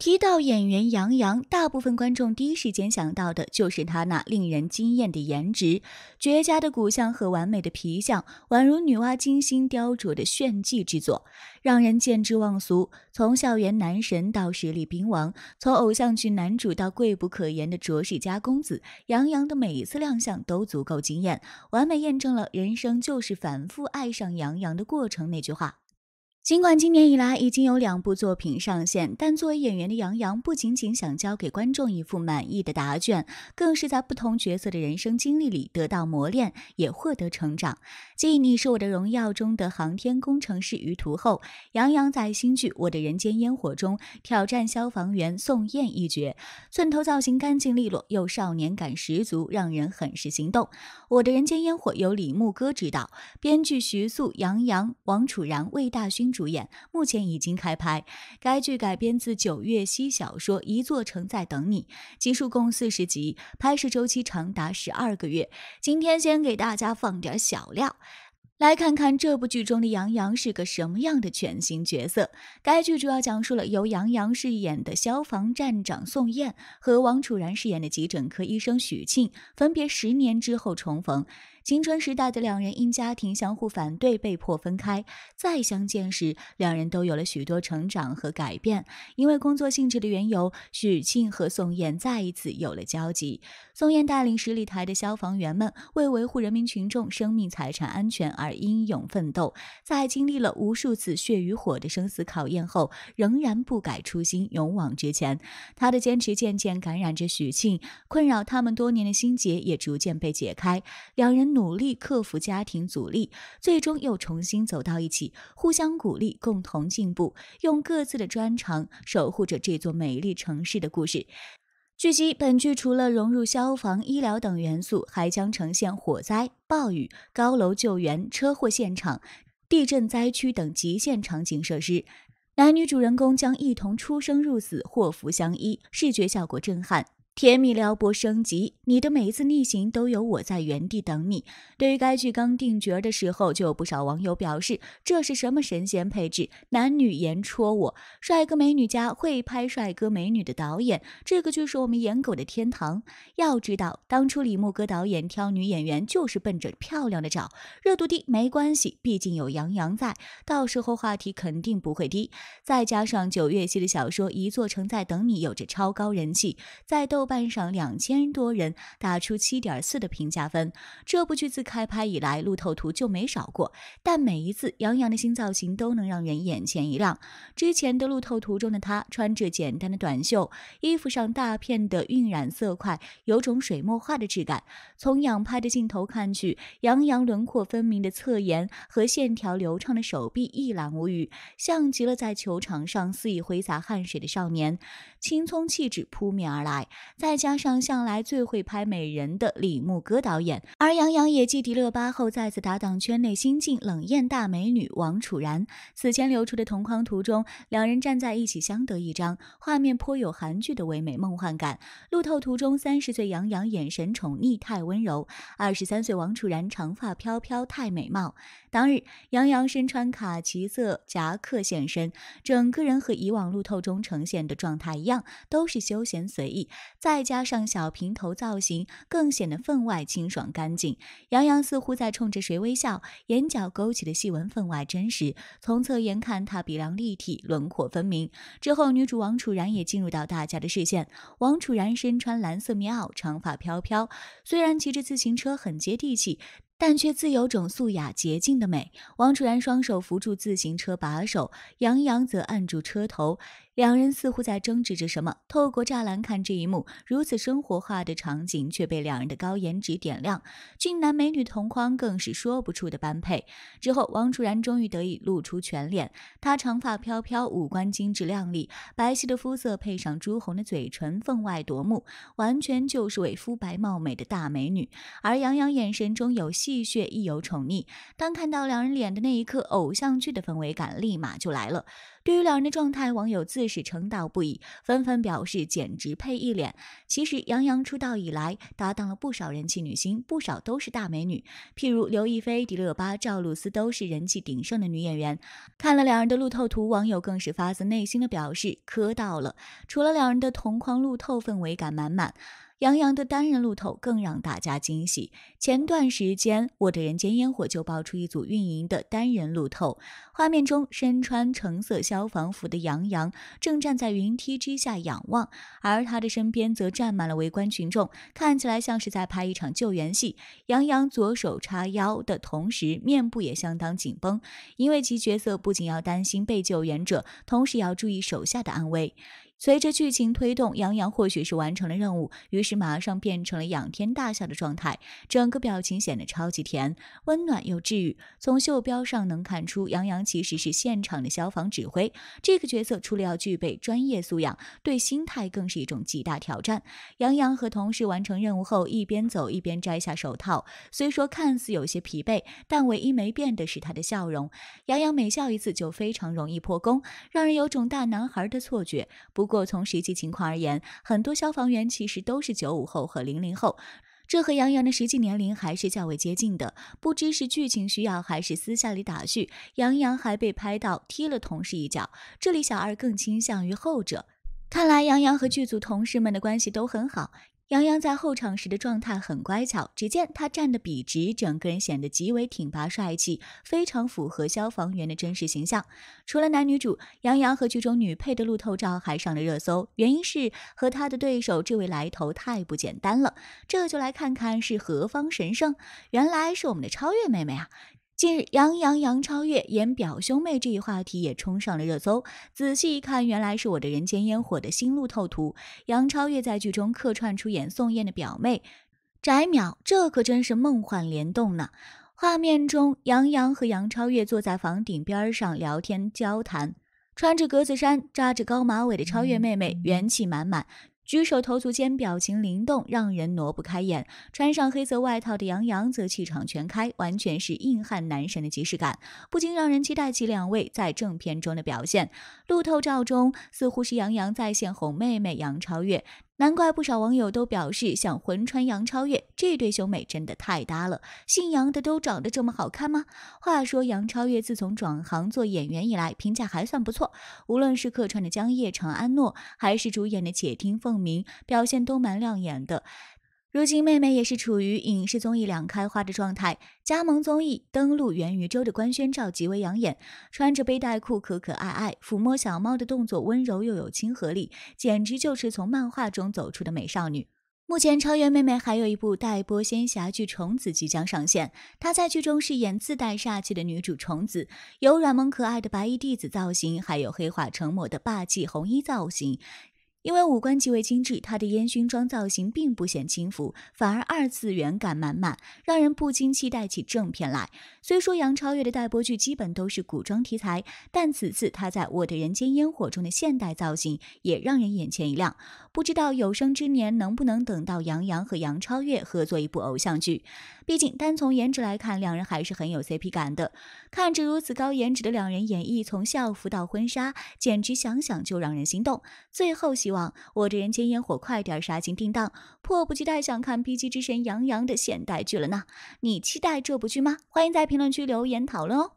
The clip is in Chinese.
提到演员杨洋，大部分观众第一时间想到的就是他那令人惊艳的颜值，绝佳的骨相和完美的皮相，宛如女娲精心雕琢的炫技之作，让人见之忘俗。从校园男神到实力兵王，从偶像剧男主到贵不可言的卓氏家公子，杨洋的每一次亮相都足够惊艳，完美验证了“人生就是反复爱上杨洋的过程”那句话。尽管今年以来已经有两部作品上线，但作为演员的杨洋不仅仅想交给观众一副满意的答卷，更是在不同角色的人生经历里得到磨练，也获得成长。继《你是我的荣耀》中的航天工程师于途后，杨洋在新剧《我的人间烟火》中挑战消防员宋焰一角，寸头造型干净利落，又少年感十足，让人很是心动。《我的人间烟火》由李牧歌执导，编剧徐素、杨洋、王楚然、魏大勋。主演目前已经开拍，该剧改编自九月西小说《一座城在等你》，集数共四十集，拍摄周期长达十二个月。今天先给大家放点小料，来看看这部剧中的杨洋是个什么样的全新角色。该剧主要讲述了由杨洋饰演的消防站长宋焰和王楚然饰演的急诊科医生许沁分别十年之后重逢。青春时代的两人因家庭相互反对，被迫分开。再相见时，两人都有了许多成长和改变。因为工作性质的缘由，许庆和宋焰再一次有了交集。宋焰带领十里台的消防员们为维护人民群众生命财产安全而英勇奋斗，在经历了无数次血与火的生死考验后，仍然不改初心，勇往直前。他的坚持渐渐感染着许庆，困扰他们多年的心结也逐渐被解开。两人。努力克服家庭阻力，最终又重新走到一起，互相鼓励，共同进步，用各自的专长守护着这座美丽城市的故事。据悉，本剧除了融入消防、医疗等元素，还将呈现火灾、暴雨、高楼救援、车祸现场、地震灾区等极限场景设施。男女主人公将一同出生入死，祸福相依，视觉效果震撼。甜蜜撩拨升级，你的每一次逆行都有我在原地等你。对于该剧刚定角的时候，就有不少网友表示：“这是什么神仙配置？男女颜戳我，帅哥美女加会拍帅哥美女的导演，这个剧是我们颜狗的天堂。”要知道，当初李牧歌导演挑女演员就是奔着漂亮的找，热度低没关系，毕竟有杨洋在，到时候话题肯定不会低。再加上九月熙的小说《一座城在等你》有着超高人气，在都。豆瓣上两千多人打出七点四的评价分。这部剧自开拍以来，路透图就没少过，但每一次杨洋的新造型都能让人眼前一亮。之前的路透图中的他穿着简单的短袖，衣服上大片的晕染色块，有种水墨画的质感。从仰拍的镜头看去，杨洋轮廓分明的侧颜和线条流畅的手臂一览无余，像极了在球场上肆意挥洒汗水的少年，青葱气质扑面而来。再加上向来最会拍美人的李牧歌导演，而杨洋也继迪丽热巴后再次搭档圈内新晋冷艳大美女王楚然。此前流出的同框图中，两人站在一起相得益彰，画面颇有韩剧的唯美梦幻感。路透图中，三十岁杨洋眼神宠溺太温柔，二十三岁王楚然长发飘飘太美貌。当日，杨洋身穿卡其色夹克现身，整个人和以往路透中呈现的状态一样，都是休闲随意。在再加上小平头造型，更显得分外清爽干净。杨洋似乎在冲着谁微笑，眼角勾起的细纹分外真实。从侧颜看，他鼻梁立体，轮廓分明。之后，女主王楚然也进入到大家的视线。王楚然身穿蓝色棉袄，长发飘飘，虽然骑着自行车很接地气，但却自有种素雅洁净的美。王楚然双手扶住自行车把手，杨洋则按住车头。两人似乎在争执着什么，透过栅栏看这一幕，如此生活化的场景却被两人的高颜值点亮，俊男美女同框更是说不出的般配。之后，王楚然终于得以露出全脸，她长发飘飘，五官精致靓丽，白皙的肤色配上朱红的嘴唇，分外夺目，完全就是位肤白貌美的大美女。而杨洋眼神中有戏谑，亦有宠溺。当看到两人脸的那一刻，偶像剧的氛围感立马就来了。对于两人的状态，网友自。是称道不已，纷纷表示简直配一脸。其实杨洋出道以来搭档了不少人气女星，不少都是大美女，譬如刘亦菲、迪丽热巴、赵露思都是人气鼎盛的女演员。看了两人的路透图，网友更是发自内心的表示磕到了。除了两人的同框路透，氛围感满满。杨洋的单人路透更让大家惊喜。前段时间，我的人间烟火就爆出一组运营的单人路透，画面中身穿橙色消防服的杨洋正站在云梯之下仰望，而他的身边则站满了围观群众，看起来像是在拍一场救援戏。杨洋左手叉腰的同时，面部也相当紧绷，因为其角色不仅要担心被救援者，同时也要注意手下的安危。随着剧情推动，杨洋或许是完成了任务，于是马上变成了仰天大笑的状态，整个表情显得超级甜，温暖又治愈。从袖标上能看出，杨洋其实是现场的消防指挥这个角色，除了要具备专业素养，对心态更是一种极大挑战。杨洋和同事完成任务后，一边走一边摘下手套，虽说看似有些疲惫，但唯一没变的是他的笑容。杨洋每笑一次就非常容易破功，让人有种大男孩的错觉。不。不过从实际情况而言，很多消防员其实都是九五后和零零后，这和杨洋的实际年龄还是较为接近的。不知是剧情需要，还是私下里打趣，杨洋还被拍到踢了同事一脚，这里小二更倾向于后者。看来杨洋和剧组同事们的关系都很好。杨洋在候场时的状态很乖巧，只见他站得笔直，整个人显得极为挺拔帅气，非常符合消防员的真实形象。除了男女主，杨洋和剧中女配的路透照还上了热搜，原因是和他的对手这位来头太不简单了。这就来看看是何方神圣，原来是我们的超越妹妹啊！近日，杨洋、杨超越演表兄妹这一话题也冲上了热搜。仔细一看，原来是我的《人间烟火》的新路透图。杨超越在剧中客串出演宋焰的表妹翟淼，这可真是梦幻联动呢！画面中，杨洋和杨超越坐在房顶边上聊天交谈，穿着格子衫、扎着高马尾的超越妹妹元气满满。举手投足间，表情灵动，让人挪不开眼。穿上黑色外套的杨洋则气场全开，完全是硬汉男神的即视感，不禁让人期待起两位在正片中的表现。路透照中，似乎是杨洋在线哄妹妹杨超越。难怪不少网友都表示，想魂穿杨超越这对兄妹真的太搭了。姓杨的都长得这么好看吗？话说杨超越自从转行做演员以来，评价还算不错。无论是客串的江夜长安诺，还是主演的《且听凤鸣》，表现都蛮亮眼的。如今妹妹也是处于影视综艺两开花的状态，加盟综艺登陆《元宇宙》的官宣照极为养眼，穿着背带裤可可爱爱，抚摸小猫的动作温柔又有亲和力，简直就是从漫画中走出的美少女。目前超越妹妹还有一部待播仙侠剧《虫子》即将上线，她在剧中饰演自带煞气的女主虫子，有软萌可爱的白衣弟子造型，还有黑化成魔的霸气红衣造型。因为五官极为精致，她的烟熏妆造型并不显轻浮，反而二次元感满满，让人不禁期待起正片来。虽说杨超越的待播剧基本都是古装题材，但此次她在《我的人间烟火》中的现代造型也让人眼前一亮。不知道有生之年能不能等到杨洋和杨超越合作一部偶像剧？毕竟单从颜值来看，两人还是很有 CP 感的。看着如此高颜值的两人演绎从校服到婚纱，简直想想就让人心动。最后喜希望我这人间烟火快点杀青定档，迫不及待想看 B g 之神杨洋的现代剧了呢。你期待这部剧吗？欢迎在评论区留言讨论哦。